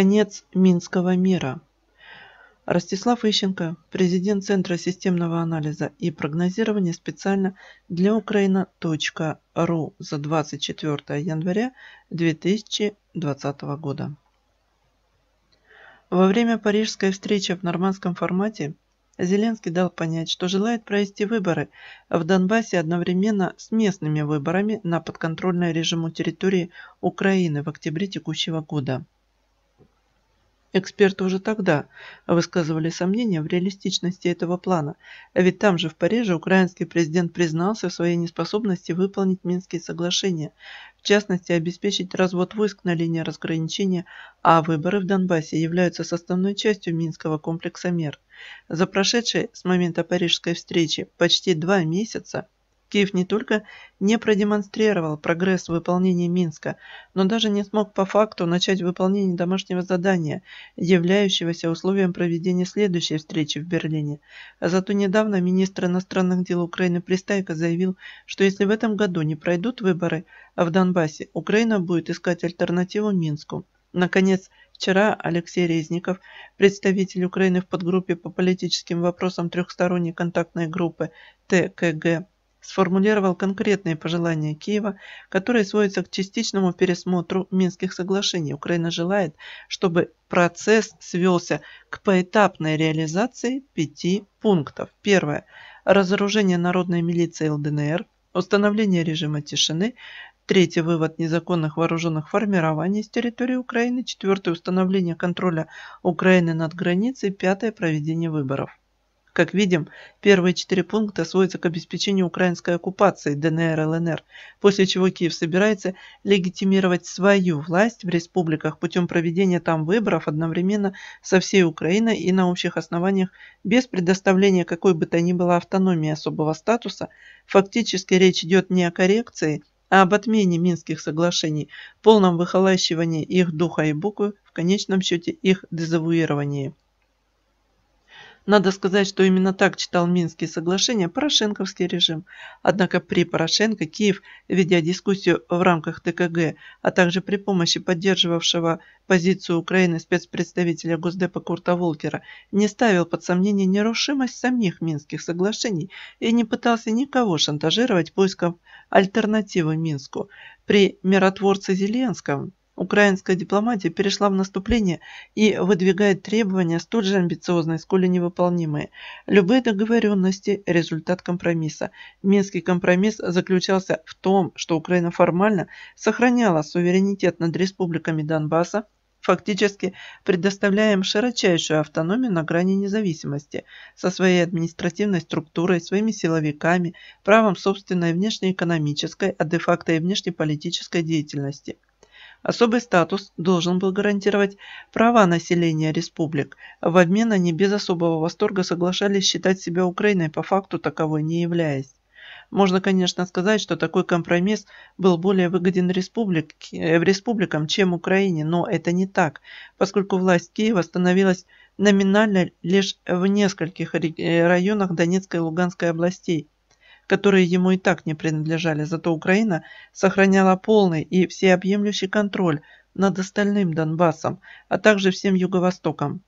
Конец Минского мира. Ростислав Ищенко, президент Центра системного анализа и прогнозирования специально для Украина.ру за 24 января 2020 года. Во время парижской встречи в нормандском формате Зеленский дал понять, что желает провести выборы в Донбассе одновременно с местными выборами на подконтрольной режиму территории Украины в октябре текущего года. Эксперты уже тогда высказывали сомнения в реалистичности этого плана, а ведь там же, в Париже, украинский президент признался в своей неспособности выполнить Минские соглашения, в частности, обеспечить развод войск на линии разграничения, а выборы в Донбассе являются составной частью Минского комплекса мер. За прошедшие с момента парижской встречи почти два месяца Киев не только не продемонстрировал прогресс в выполнении Минска, но даже не смог по факту начать выполнение домашнего задания, являющегося условием проведения следующей встречи в Берлине. Зато недавно министр иностранных дел Украины Пристайко заявил, что если в этом году не пройдут выборы а в Донбассе, Украина будет искать альтернативу Минску. Наконец, Вчера Алексей Резников, представитель Украины в подгруппе по политическим вопросам трехсторонней контактной группы ТКГ сформулировал конкретные пожелания Киева, которые сводятся к частичному пересмотру Минских соглашений. Украина желает, чтобы процесс свелся к поэтапной реализации пяти пунктов. Первое. Разоружение народной милиции ЛДНР, установление режима тишины, Третий вывод незаконных вооруженных формирований с территории Украины. Четвертое установление контроля Украины над границей. Пятое проведение выборов. Как видим, первые четыре пункта сводятся к обеспечению украинской оккупации ДНР и ЛНР, после чего Киев собирается легитимировать свою власть в республиках путем проведения там выборов одновременно со всей Украиной и на общих основаниях без предоставления какой бы то ни было автономии особого статуса. Фактически речь идет не о коррекции, а об отмене Минских соглашений, полном выхолащивании их духа и буквы, в конечном счете их дезавуировании. Надо сказать, что именно так читал Минские соглашения Порошенковский режим. Однако при Порошенко Киев, ведя дискуссию в рамках ТКГ, а также при помощи поддерживавшего позицию Украины спецпредставителя Госдепа Курта Волкера, не ставил под сомнение нерушимость самих Минских соглашений и не пытался никого шантажировать поиском альтернативы Минску. При миротворце Зеленском Украинская дипломатия перешла в наступление и выдвигает требования столь же амбициозные, сколь и невыполнимые. Любые договоренности – результат компромисса. Минский компромисс заключался в том, что Украина формально сохраняла суверенитет над республиками Донбасса, фактически предоставляем широчайшую автономию на грани независимости со своей административной структурой, своими силовиками, правом собственной внешнеэкономической, а де-факто и внешнеполитической деятельности – Особый статус должен был гарантировать права населения республик. В обмен они без особого восторга соглашались считать себя Украиной, по факту таковой не являясь. Можно, конечно, сказать, что такой компромисс был более выгоден республик, э, республикам, чем Украине, но это не так, поскольку власть Киева становилась номинально лишь в нескольких э, районах Донецкой и Луганской областей, которые ему и так не принадлежали, зато Украина сохраняла полный и всеобъемлющий контроль над остальным Донбассом, а также всем Юго-Востоком.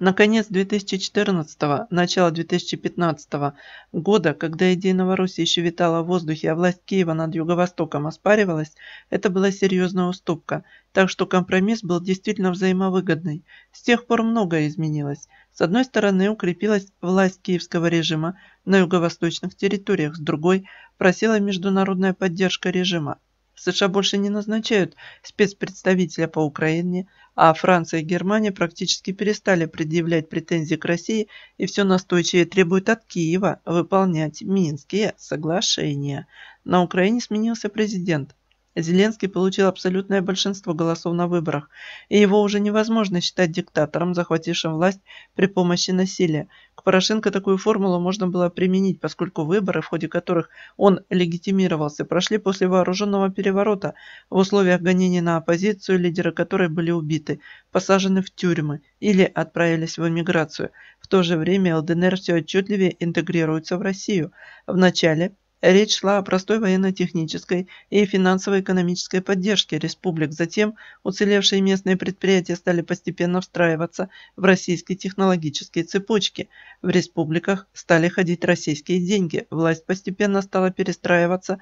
Наконец, конец 2014 начало 2015 -го года, когда идея Новороссии еще витала в воздухе, а власть Киева над Юго-Востоком оспаривалась, это была серьезная уступка, так что компромисс был действительно взаимовыгодный. С тех пор многое изменилось. С одной стороны укрепилась власть киевского режима на юго-восточных территориях, с другой просила международная поддержка режима. США больше не назначают спецпредставителя по Украине, а Франция и Германия практически перестали предъявлять претензии к России и все настойчивее требуют от Киева выполнять Минские соглашения. На Украине сменился президент. Зеленский получил абсолютное большинство голосов на выборах, и его уже невозможно считать диктатором, захватившим власть при помощи насилия. К Порошенко такую формулу можно было применить, поскольку выборы, в ходе которых он легитимировался, прошли после вооруженного переворота в условиях гонения на оппозицию, лидеры которой были убиты, посажены в тюрьмы или отправились в эмиграцию. В то же время ЛДНР все отчетливее интегрируется в Россию. Вначале Речь шла о простой военно-технической и финансово-экономической поддержке республик. Затем уцелевшие местные предприятия стали постепенно встраиваться в российские технологические цепочки. В республиках стали ходить российские деньги. Власть постепенно стала перестраиваться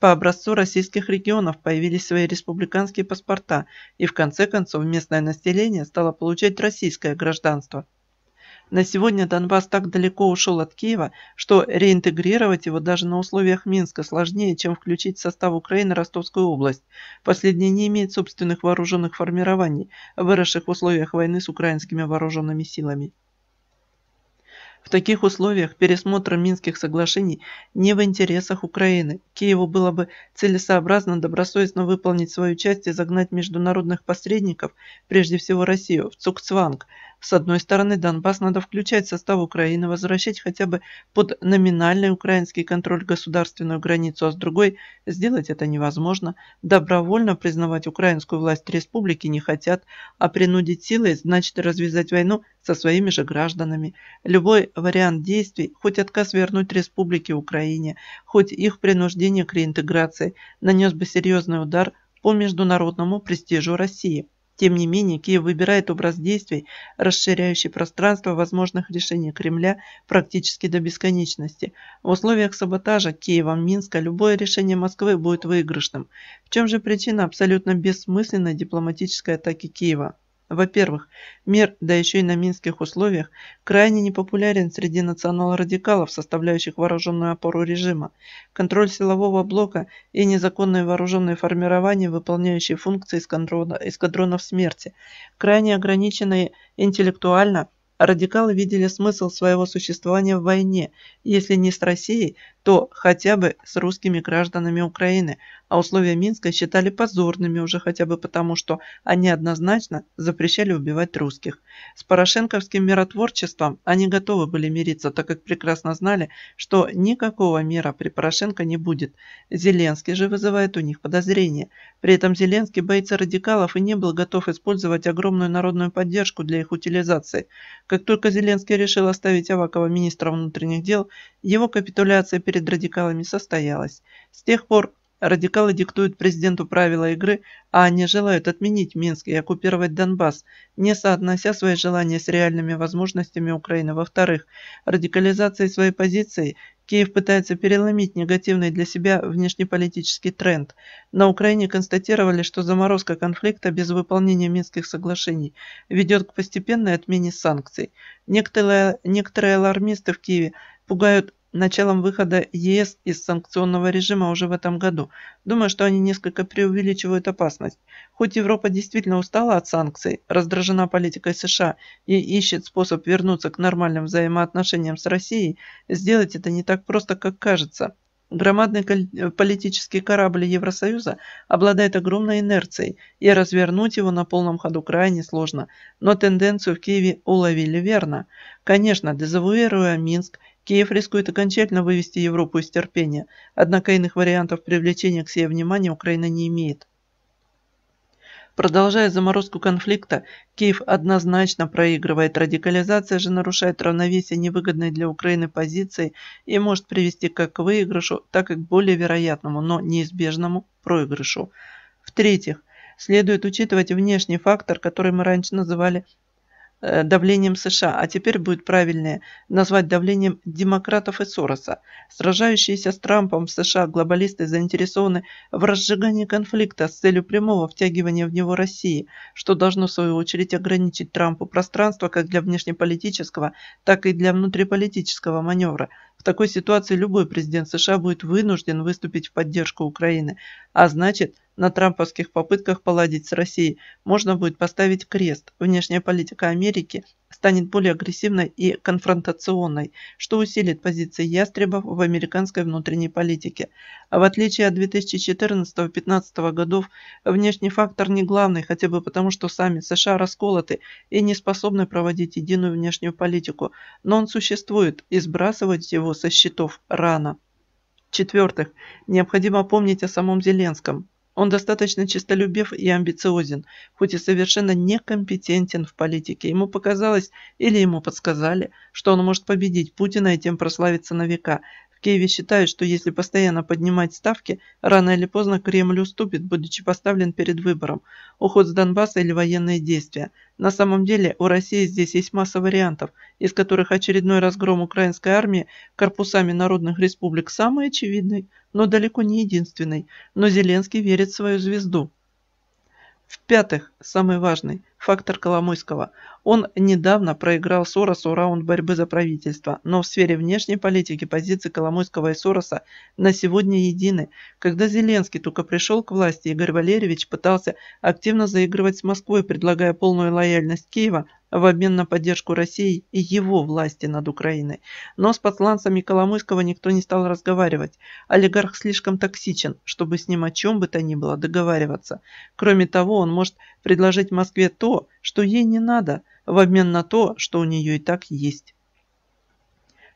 по образцу российских регионов появились свои республиканские паспорта, и в конце концов местное население стало получать российское гражданство. На сегодня Донбасс так далеко ушел от Киева, что реинтегрировать его даже на условиях Минска сложнее, чем включить в состав Украины Ростовскую область. Последняя не имеет собственных вооруженных формирований, выросших в условиях войны с украинскими вооруженными силами. В таких условиях пересмотр Минских соглашений не в интересах Украины. Киеву было бы целесообразно добросовестно выполнить свою часть и загнать международных посредников, прежде всего Россию, в Цукцванг, с одной стороны, Донбасс надо включать в состав Украины, возвращать хотя бы под номинальный украинский контроль государственную границу, а с другой – сделать это невозможно. Добровольно признавать украинскую власть республики не хотят, а принудить силой значит развязать войну со своими же гражданами. Любой вариант действий, хоть отказ вернуть республики Украине, хоть их принуждение к реинтеграции, нанес бы серьезный удар по международному престижу России – тем не менее, Киев выбирает образ действий, расширяющий пространство возможных решений Кремля практически до бесконечности. В условиях саботажа Киевом Минска любое решение Москвы будет выигрышным. В чем же причина абсолютно бессмысленной дипломатической атаки Киева? Во-первых, мир, да еще и на минских условиях, крайне непопулярен среди национал-радикалов, составляющих вооруженную опору режима. Контроль силового блока и незаконные вооруженные формирования, выполняющие функции эскадрона, эскадронов смерти, крайне ограничены интеллектуально, Радикалы видели смысл своего существования в войне, если не с Россией, то хотя бы с русскими гражданами Украины, а условия Минска считали позорными уже хотя бы потому, что они однозначно запрещали убивать русских. С порошенковским миротворчеством они готовы были мириться, так как прекрасно знали, что никакого мира при Порошенко не будет. Зеленский же вызывает у них подозрения. При этом Зеленский боится радикалов и не был готов использовать огромную народную поддержку для их утилизации. Как только Зеленский решил оставить Авакова министром внутренних дел, его капитуляция перед радикалами состоялась. С тех пор радикалы диктуют президенту правила игры, а они желают отменить Минск и оккупировать Донбасс, не соотнося свои желания с реальными возможностями Украины. Во-вторых, радикализация своей позиции Киев пытается переломить негативный для себя внешнеполитический тренд. На Украине констатировали, что заморозка конфликта без выполнения Минских соглашений ведет к постепенной отмене санкций. Некоторые, некоторые алармисты в Киеве пугают началом выхода ЕС из санкционного режима уже в этом году. Думаю, что они несколько преувеличивают опасность. Хоть Европа действительно устала от санкций, раздражена политикой США и ищет способ вернуться к нормальным взаимоотношениям с Россией, сделать это не так просто, как кажется. Громадный политический корабль Евросоюза обладает огромной инерцией, и развернуть его на полном ходу крайне сложно. Но тенденцию в Киеве уловили верно. Конечно, дезавуируя Минск Киев рискует окончательно вывести Европу из терпения, однако иных вариантов привлечения к себе внимания Украина не имеет. Продолжая заморозку конфликта, Киев однозначно проигрывает. Радикализация же нарушает равновесие невыгодной для Украины позиции и может привести как к выигрышу, так и к более вероятному, но неизбежному проигрышу. В-третьих, следует учитывать внешний фактор, который мы раньше называли Э, давлением США, а теперь будет правильнее назвать давлением демократов и Сороса. Сражающиеся с Трампом в США глобалисты заинтересованы в разжигании конфликта с целью прямого втягивания в него России, что должно в свою очередь ограничить Трампу пространство как для внешнеполитического, так и для внутриполитического маневра. В такой ситуации любой президент США будет вынужден выступить в поддержку Украины, а значит – на трамповских попытках поладить с Россией можно будет поставить крест. Внешняя политика Америки станет более агрессивной и конфронтационной, что усилит позиции ястребов в американской внутренней политике. А в отличие от 2014-2015 годов, внешний фактор не главный, хотя бы потому, что сами США расколоты и не способны проводить единую внешнюю политику, но он существует и сбрасывать его со счетов рано. В-четвертых, необходимо помнить о самом Зеленском. Он достаточно честолюбив и амбициозен, хоть и совершенно некомпетентен в политике. Ему показалось или ему подсказали, что он может победить Путина и тем прославиться на века, Кеви считает, что если постоянно поднимать ставки, рано или поздно Кремль уступит, будучи поставлен перед выбором – уход с Донбасса или военные действия. На самом деле у России здесь есть масса вариантов, из которых очередной разгром украинской армии корпусами народных республик самый очевидный, но далеко не единственный. Но Зеленский верит в свою звезду. В-пятых, самый важный, фактор Коломойского. Он недавно проиграл Соросу раунд борьбы за правительство, но в сфере внешней политики позиции Коломойского и Сороса на сегодня едины. Когда Зеленский только пришел к власти, Игорь Валерьевич пытался активно заигрывать с Москвой, предлагая полную лояльность Киева в обмен на поддержку России и его власти над Украиной. Но с посланцами Коломойского никто не стал разговаривать. Олигарх слишком токсичен, чтобы с ним о чем бы то ни было договариваться. Кроме того, он может предложить Москве то, что ей не надо в обмен на то, что у нее и так есть.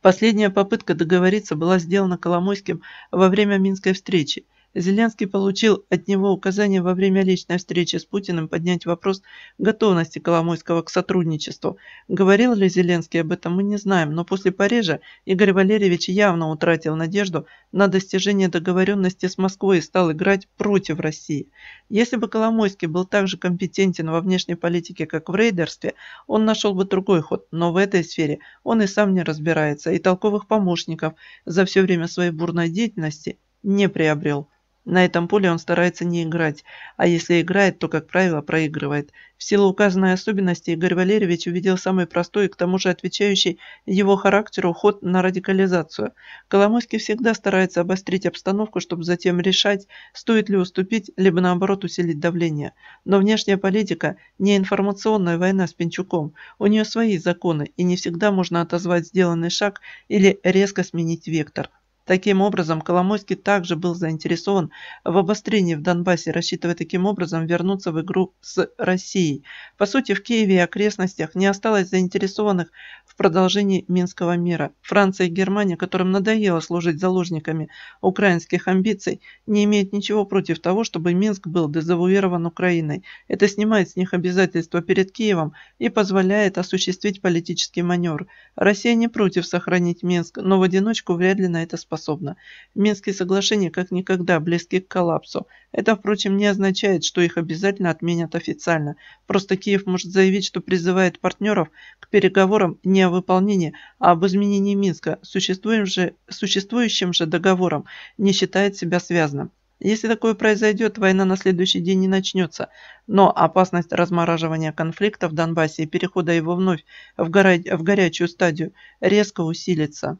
Последняя попытка договориться была сделана Коломойским во время Минской встречи, Зеленский получил от него указание во время личной встречи с Путиным поднять вопрос готовности Коломойского к сотрудничеству. Говорил ли Зеленский об этом, мы не знаем, но после Парижа Игорь Валерьевич явно утратил надежду на достижение договоренности с Москвой и стал играть против России. Если бы Коломойский был так же компетентен во внешней политике, как в рейдерстве, он нашел бы другой ход, но в этой сфере он и сам не разбирается, и толковых помощников за все время своей бурной деятельности не приобрел. На этом поле он старается не играть, а если играет, то, как правило, проигрывает. В силу указанной особенности Игорь Валерьевич увидел самый простой и к тому же отвечающий его характеру ход на радикализацию. Коломойский всегда старается обострить обстановку, чтобы затем решать, стоит ли уступить, либо наоборот усилить давление. Но внешняя политика – не информационная война с Пинчуком. У нее свои законы, и не всегда можно отозвать сделанный шаг или резко сменить вектор – Таким образом, Коломойский также был заинтересован в обострении в Донбассе, рассчитывая таким образом вернуться в игру с Россией. По сути, в Киеве и окрестностях не осталось заинтересованных в продолжении Минского мира. Франция и Германия, которым надоело служить заложниками украинских амбиций, не имеют ничего против того, чтобы Минск был дезавуирован Украиной. Это снимает с них обязательства перед Киевом и позволяет осуществить политический маневр. Россия не против сохранить Минск, но в одиночку вряд ли на это способна способна. Минские соглашения как никогда близки к коллапсу. Это, впрочем, не означает, что их обязательно отменят официально. Просто Киев может заявить, что призывает партнеров к переговорам не о выполнении, а об изменении Минска, существующим же, существующим же договором, не считает себя связанным. Если такое произойдет, война на следующий день не начнется, но опасность размораживания конфликта в Донбассе и перехода его вновь в, горя... в горячую стадию резко усилится.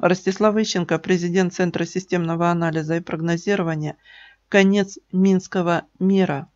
Ростислав Ищенко, президент Центра системного анализа и прогнозирования, конец Минского мира.